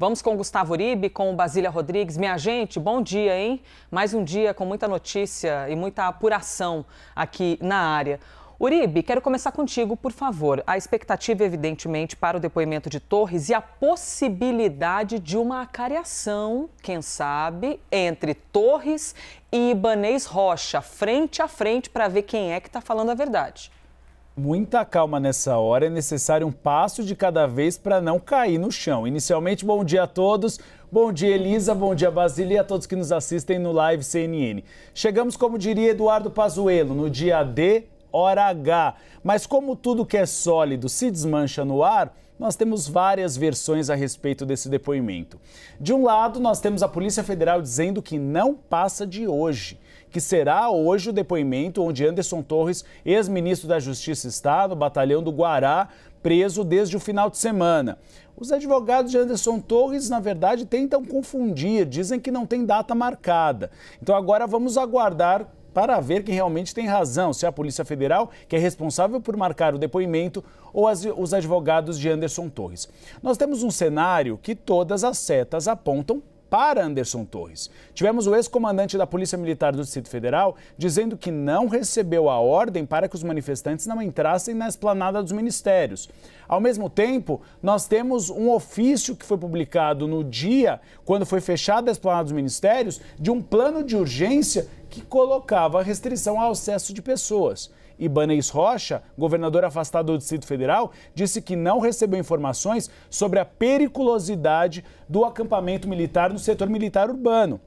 Vamos com Gustavo Uribe, com Basília Rodrigues. Minha gente, bom dia, hein? Mais um dia com muita notícia e muita apuração aqui na área. Uribe, quero começar contigo, por favor. A expectativa, evidentemente, para o depoimento de Torres e a possibilidade de uma acariação, quem sabe, entre Torres e Ibanês Rocha, frente a frente, para ver quem é que está falando a verdade. Muita calma nessa hora, é necessário um passo de cada vez para não cair no chão. Inicialmente, bom dia a todos. Bom dia, Elisa. Bom dia, Basília e a todos que nos assistem no Live CNN. Chegamos, como diria Eduardo Pazuello, no dia D, hora H. Mas como tudo que é sólido se desmancha no ar, nós temos várias versões a respeito desse depoimento. De um lado, nós temos a Polícia Federal dizendo que não passa de hoje, que será hoje o depoimento onde Anderson Torres, ex-ministro da Justiça, está no batalhão do Guará, preso desde o final de semana. Os advogados de Anderson Torres, na verdade, tentam confundir, dizem que não tem data marcada. Então agora vamos aguardar para ver quem realmente tem razão, se é a Polícia Federal, que é responsável por marcar o depoimento, ou as, os advogados de Anderson Torres. Nós temos um cenário que todas as setas apontam para Anderson Torres. Tivemos o ex-comandante da Polícia Militar do Distrito Federal dizendo que não recebeu a ordem para que os manifestantes não entrassem na esplanada dos ministérios. Ao mesmo tempo, nós temos um ofício que foi publicado no dia, quando foi fechada a esplanada dos ministérios, de um plano de urgência que colocava restrição ao acesso de pessoas. Ibanez Rocha, governador afastado do Distrito Federal, disse que não recebeu informações sobre a periculosidade do acampamento militar no setor militar urbano.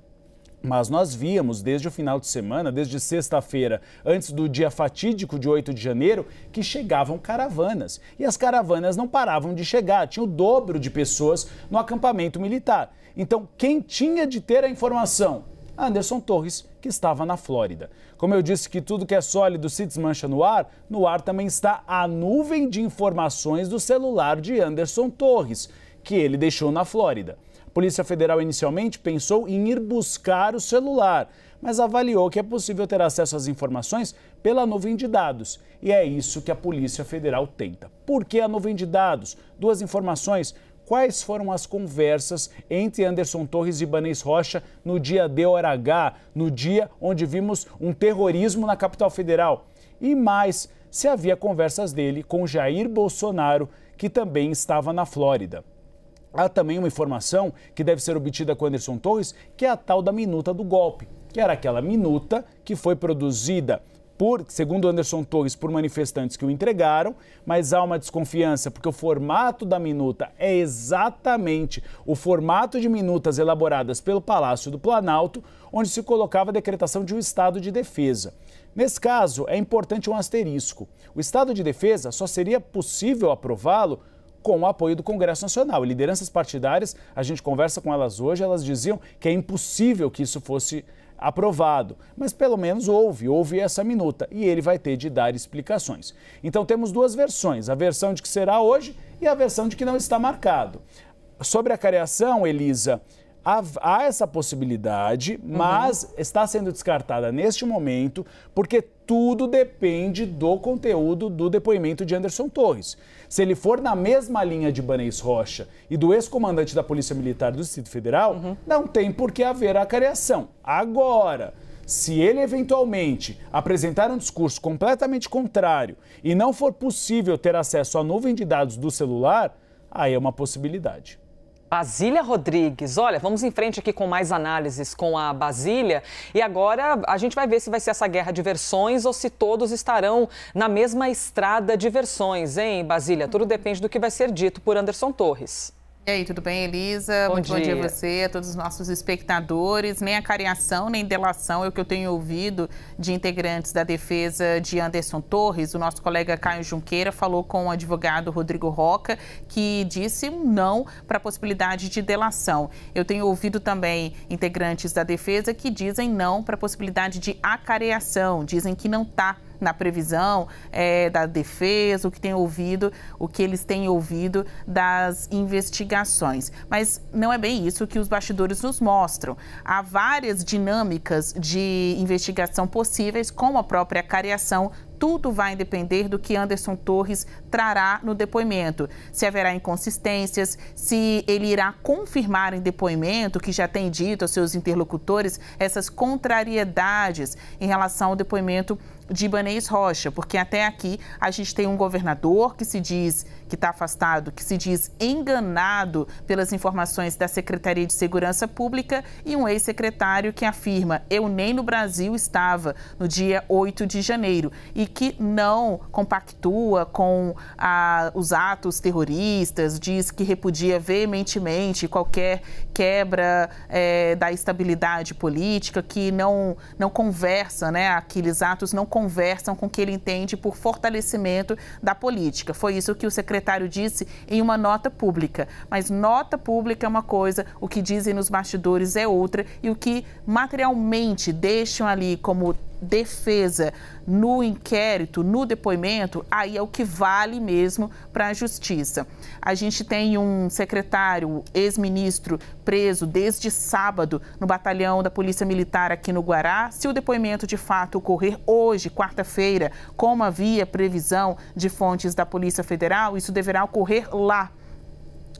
Mas nós víamos desde o final de semana, desde sexta-feira, antes do dia fatídico de 8 de janeiro, que chegavam caravanas. E as caravanas não paravam de chegar, tinha o dobro de pessoas no acampamento militar. Então, quem tinha de ter a informação? Anderson Torres, que estava na Flórida. Como eu disse que tudo que é sólido se desmancha no ar, no ar também está a nuvem de informações do celular de Anderson Torres, que ele deixou na Flórida. A Polícia Federal inicialmente pensou em ir buscar o celular, mas avaliou que é possível ter acesso às informações pela nuvem de dados. E é isso que a Polícia Federal tenta. Por que a nuvem de dados? Duas informações quais foram as conversas entre Anderson Torres e Ibanez Rocha no dia de H, no dia onde vimos um terrorismo na capital federal. E mais, se havia conversas dele com Jair Bolsonaro, que também estava na Flórida. Há também uma informação que deve ser obtida com Anderson Torres, que é a tal da minuta do golpe, que era aquela minuta que foi produzida por, segundo Anderson Torres, por manifestantes que o entregaram, mas há uma desconfiança porque o formato da minuta é exatamente o formato de minutas elaboradas pelo Palácio do Planalto, onde se colocava a decretação de um estado de defesa. Nesse caso, é importante um asterisco. O estado de defesa só seria possível aprová-lo com o apoio do Congresso Nacional. E lideranças partidárias, a gente conversa com elas hoje, elas diziam que é impossível que isso fosse aprovado. Mas pelo menos houve, houve essa minuta e ele vai ter de dar explicações. Então temos duas versões: a versão de que será hoje e a versão de que não está marcado. Sobre a careação, Elisa, há, essa possibilidade, uhum. mas uhum. está sendo descartada neste momento, porque tudo depende do conteúdo do depoimento de Anderson Torres. Se ele for na mesma linha de Banês Rocha e do ex-comandante da Polícia Militar do Distrito Federal, uhum. não tem por que haver a careação. Agora, se ele eventualmente apresentar um discurso completamente contrário e não for possível ter acesso à nuvem de dados do celular, aí é uma possibilidade. Basília Rodrigues. Olha, vamos em frente aqui com mais análises com a Basília. E agora a gente vai ver se vai ser essa guerra de versões ou se todos estarão na mesma estrada de versões, hein, Basília? Tudo depende do que vai ser dito por Anderson Torres. E aí, tudo bem, Elisa? Bom Muito dia. bom dia a você, a todos os nossos espectadores. Nem a cariação, nem delação é o que eu tenho ouvido de integrantes da defesa de Anderson Torres. O nosso colega Caio Junqueira falou com o advogado Rodrigo Roca, que disse não para a possibilidade de delação. Eu tenho ouvido também integrantes da defesa que dizem não para a possibilidade de acareação, dizem que não está na previsão é, da defesa, o que tem ouvido, o que eles têm ouvido das investigações. Mas não é bem isso que os bastidores nos mostram. Há várias dinâmicas de investigação possíveis, como a própria cariação tudo vai depender do que Anderson Torres trará no depoimento. Se haverá inconsistências, se ele irá confirmar em depoimento que já tem dito aos seus interlocutores essas contrariedades em relação ao depoimento de Ibanez Rocha, porque até aqui a gente tem um governador que se diz que está afastado, que se diz enganado pelas informações da Secretaria de Segurança Pública, e um ex-secretário que afirma: Eu nem no Brasil estava no dia 8 de janeiro, e que não compactua com a, os atos terroristas, diz que repudia veementemente qualquer quebra é, da estabilidade política, que não, não conversa, né? aqueles atos não conversam com o que ele entende por fortalecimento da política. Foi isso que o secretário secretário disse em uma nota pública. Mas nota pública é uma coisa, o que dizem nos bastidores é outra e o que materialmente deixam ali como defesa no inquérito, no depoimento, aí é o que vale mesmo para a justiça. A gente tem um secretário, ex-ministro, preso desde sábado no batalhão da Polícia Militar aqui no Guará. Se o depoimento de fato ocorrer hoje, quarta-feira, como havia previsão de fontes da Polícia Federal, isso deverá ocorrer lá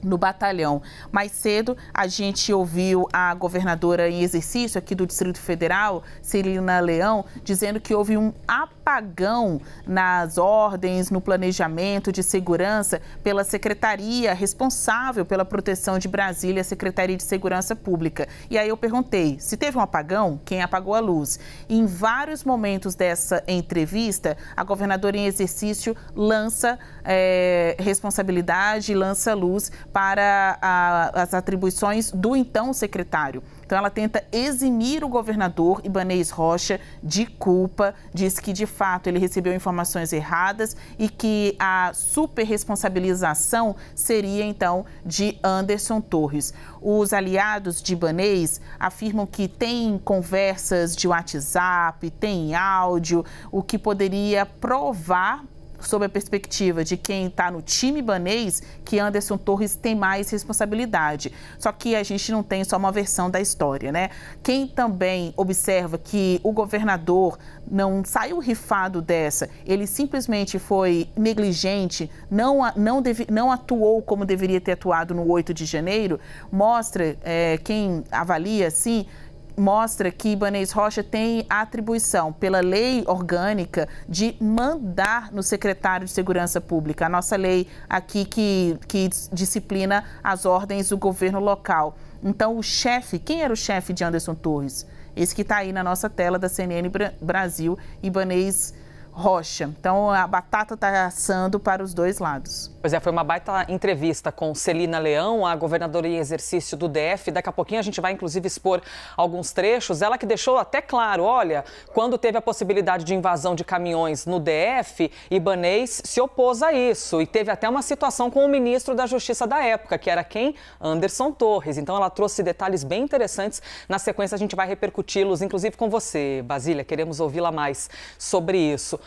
no batalhão. Mais cedo, a gente ouviu a governadora em exercício aqui do Distrito Federal, Celina Leão, dizendo que houve um apagão nas ordens, no planejamento de segurança pela secretaria responsável pela proteção de Brasília, Secretaria de Segurança Pública. E aí eu perguntei se teve um apagão, quem apagou a luz. em vários momentos dessa entrevista, a governadora em exercício lança é, responsabilidade, lança luz para a, as atribuições do então secretário. Então ela tenta eximir o governador Ibanês Rocha de culpa, diz que de fato ele recebeu informações erradas e que a superresponsabilização seria então de Anderson Torres. Os aliados de Ibanês afirmam que tem conversas de WhatsApp, tem áudio, o que poderia provar sob a perspectiva de quem está no time banês, que Anderson Torres tem mais responsabilidade. Só que a gente não tem só uma versão da história, né? Quem também observa que o governador não saiu rifado dessa, ele simplesmente foi negligente, não, não, deve, não atuou como deveria ter atuado no 8 de janeiro, mostra, é, quem avalia assim, mostra que Ibanez Rocha tem atribuição pela lei orgânica de mandar no secretário de Segurança Pública, a nossa lei aqui que, que disciplina as ordens do governo local. Então, o chefe, quem era o chefe de Anderson Torres? Esse que está aí na nossa tela da CNN Brasil, Ibanez Rocha. Então, a batata está assando para os dois lados. Pois é, foi uma baita entrevista com Celina Leão, a governadora em exercício do DF. Daqui a pouquinho a gente vai, inclusive, expor alguns trechos. Ela que deixou até claro: olha, quando teve a possibilidade de invasão de caminhões no DF, Ibanês se opôs a isso. E teve até uma situação com o ministro da Justiça da época, que era quem? Anderson Torres. Então ela trouxe detalhes bem interessantes. Na sequência, a gente vai repercuti-los, inclusive com você, Basília. Queremos ouvi-la mais sobre isso.